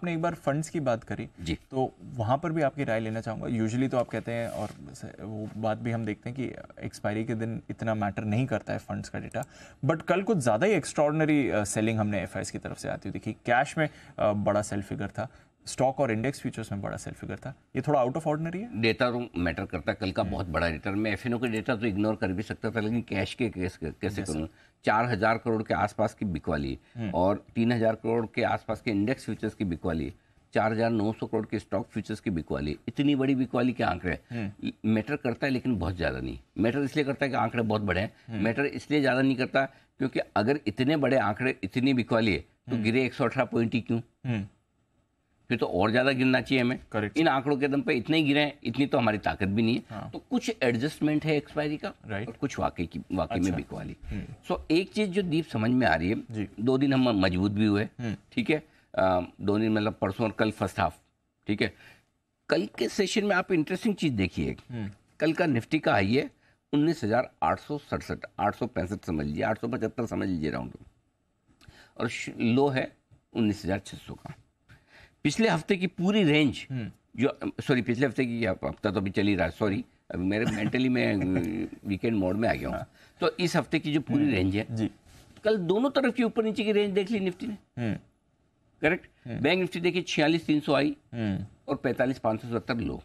आपने एक बार फंड्स की बात करी जी तो वहाँ पर भी आपकी राय लेना चाहूँगा यूजुअली तो आप कहते हैं और वो बात भी हम देखते हैं कि एक्सपायरी के दिन इतना मैटर नहीं करता है फंड्स का डेटा बट कल कुछ ज़्यादा ही एक्स्ट्रॉर्डनरी सेलिंग हमने एफ की तरफ से आती हुई देखी कैश में बड़ा सेल फिगर था स्टॉक और इंडेक्स फ्यूचर्स में बड़ा सेल फिगर था ये थोड़ा आउट ऑफ ऑर्डनरी है डेटा तो मैटर करता कल का बहुत बड़ा डेटा मैं एफ का डेटा तो इग्नोर कर भी सकता था लेकिन कैश के केस कैसे करूँ चार हजार करोड़ के आसपास की बिकवाली हम्म। और तीन हजार करोड़ के आसपास के इंडेक्स फ्यूचर्स की बिकवाली चार हजार नौ सौ करोड़ के स्टॉक फ्यूचर्स की बिकवाली इतनी बड़ी बिकवाली के आंकड़े मैटर हम्म। करता है लेकिन बहुत ज़्यादा नहीं मैटर इसलिए करता है कि आंकड़े बहुत बड़े हैं मैटर हम्म। इसलिए ज़्यादा नहीं करता क्योंकि अगर इतने बड़े आंकड़े इतनी बिकवाली है तो गिरे एक सौ अठारह पॉइंट ही क्यों फिर तो और ज़्यादा गिरना चाहिए हमें Correct. इन आंकड़ों के दम पे इतने ही गिरे इतनी तो हमारी ताकत भी नहीं है हाँ. तो कुछ एडजस्टमेंट है एक्सपायरी का right. और कुछ वाकई की वाकई अच्छा. में बिकवाली सो हम्म। so, एक चीज़ जो दीप समझ में आ रही है जी. दो दिन हम मजबूत भी हुए हम्म। ठीक है दो दिन मतलब परसों और कल फर्स्ट हाफ ठीक है कल के सेशन में आप इंटरेस्टिंग चीज़ देखिए हम्म। कल का निफ्टी का आइए उन्नीस हज़ार आठ सौ सड़सठ आठ सौ पैंसठ समझ लीजिए आठ सौ पचहत्तर समझ लीजिए राउंड और लो है उन्नीस हज़ार सौ का पिछले हफ्ते की पूरी रेंज हम्म। जो सॉरी पिछले हफ्ते की हफ्ता तो अभी चल ही रहा सॉरी अभी मेरे मेंटली मैं वीकेंड मोड में आ गया हूँ हाँ। तो इस हफ्ते की जो पूरी रेंज हम्म। है जी कल दोनों तरफ की ऊपर नीचे की रेंज देख ली निफ्टी ने करेक्ट हम्म। बैंक निफ्टी देखिए छियालीस तीन सौ आई और पैंतालीस पाँच सौ सत्तर लो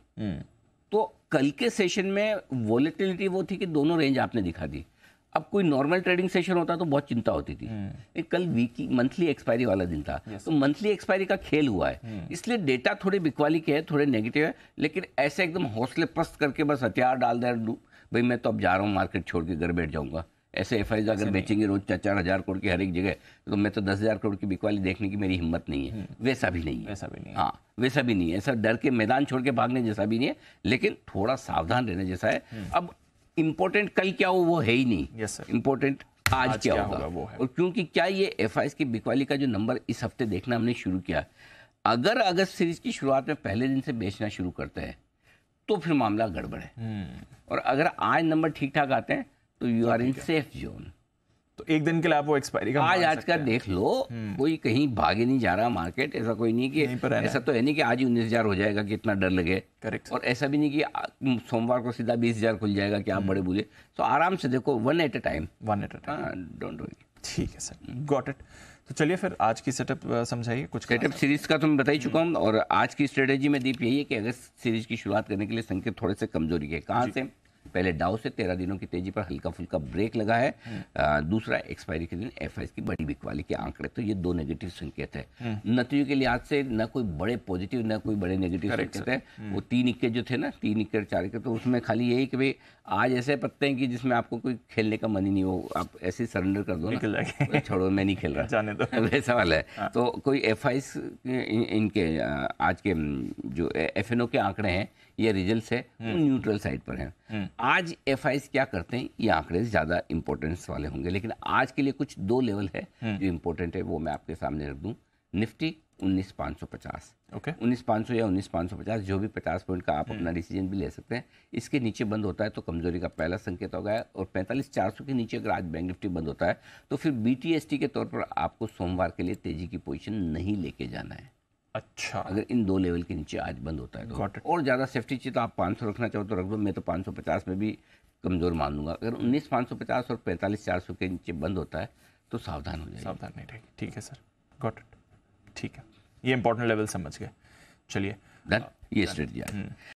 तो कल के सेशन में वॉलेटिलिटी वो थी कि दोनों रेंज आपने दिखा दी अब कोई नॉर्मल ट्रेडिंग सेशन होता तो बहुत चिंता होती थी हम्म। एक कल वीकली मंथली एक्सपायरी वाला दिन था तो मंथली एक्सपायरी का खेल हुआ है हम्म। इसलिए डेटा थोड़े बिकवाली के है थोड़े नेगेटिव है लेकिन ऐसे एकदम हौसले पस्त करके बस हथियार डाल दे भाई मैं तो अब जा रहा हूँ मार्केट छोड़ के घर बैठ जाऊँगा ऐसे एफ आई अगर बेचेंगे रोज चार चार हज़ार करोड़ की हर एक जगह तो मैं तो दस हज़ार करोड़ की बिकवाली देखने की मेरी हिम्मत नहीं है हम्म। वैसा भी नहीं है वैसा भी नहीं हाँ वैसा भी नहीं है ऐसा डर के मैदान छोड़ के भागने जैसा भी नहीं है लेकिन थोड़ा सावधान रहने जैसा है अब इम्पोर्टेंट कल क्या हो वो है ही नहीं yes, इम्पोर्टेंट आज, आज क्या, क्या होगा, वो है और क्योंकि क्या ये एफ की बिकवाली का जो नंबर इस हफ्ते देखना हमने शुरू किया अगर अगस्त सीरीज की शुरुआत में पहले दिन से बेचना शुरू करते हैं तो फिर मामला गड़बड़ है हम्म। और अगर आज नंबर ठीक ठाक आते हैं तो you are in safe zone तो एक दिन के लिए आप वो एक्सपायरी का आज आज का देख लो हम्म। कोई कहीं भागे नहीं जा रहा मार्केट ऐसा कोई नहीं कि ऐसा तो है नहीं कि आज उन्नीस हजार हो जाएगा कि इतना डर लगे करेक्ट और ऐसा भी नहीं कि सोमवार को सीधा बीस हजार खुल जाएगा कि आप हम्म। बड़े बुरे तो आराम से देखो one at a time one at a time don't worry ठीक है सर गॉट हम्म। इट तो चलिए फिर आज की सेटअप समझाइए कुछ सेटअप सीरीज का तो मैं बता ही चुका हूँ और आज की स्ट्रेटेजी में दीप यही है कि अगर सीरीज की शुरुआत करने के लिए संकेत थोड़े से कमजोरी है कहाँ से पहले डाउ से तेरह दिनों की तेजी पर हल्का फुल्का ब्रेक लगा है हम्म। आ, दूसरा एक्सपायरी के दिन एफ की बड़ी बिकवाली के आंकड़े तो ये दो नेगेटिव संकेत है हम्म। नतीजों के लिहाज से न कोई बड़े पॉजिटिव न कोई बड़े नेगेटिव संकेत है हम्म। वो तीन इक्के जो थे ना तीन इक्के चार इक्के तो उसमें खाली यही कि भाई आज ऐसे पत्ते हैं कि जिसमें आपको कोई खेलने का मन ही नहीं हो आप ऐसे सरेंडर कर दो तो छोड़ो मैं नहीं खेल रहा जाने दो है हाँ। तो कोई एफ इनके आज के जो एफ के आंकड़े हैं ये रिजल्ट है वो न्यूट्रल साइड पर हैं हम्म। आज एफ क्या करते हैं ये आंकड़े ज़्यादा इंपॉर्टेंस वाले होंगे लेकिन आज के लिए कुछ दो लेवल है हम्म। जो इम्पोर्टेंट है वो मैं आपके सामने रख दूँ निफ्टी उन्नीस पाँच सौ पचास ओके उन्नीस पाँच सौ या उन्नीस पाँच सौ पचास जो भी पचास पॉइंट का आप हम्म। अपना डिसीजन भी ले सकते हैं इसके नीचे बंद होता है तो कमजोरी का पहला संकेत होगा और पैंतालीस चार सौ के नीचे अगर आज बैंक निफ्टी बंद होता है तो फिर बी के तौर पर आपको सोमवार के लिए तेजी की पोजिशन नहीं लेके जाना है अच्छा अगर इन दो लेवल के नीचे आज बंद होता है तो और ज़्यादा सेफ्टी चाहिए तो आप सौ रखना चाहो तो रख दो मैं तो पचास में भी कमज़ोर मान लूँगा अगर उन्नीस पाँच और पैंतालीस चार के नीचे बंद होता है तो सावधान हो जाए सावधान नहीं रहेगी ठीक है सर गॉट इट ठीक है ये इंपॉर्टेंट लेवल समझ गए चलिए ये स्ट्रेटजी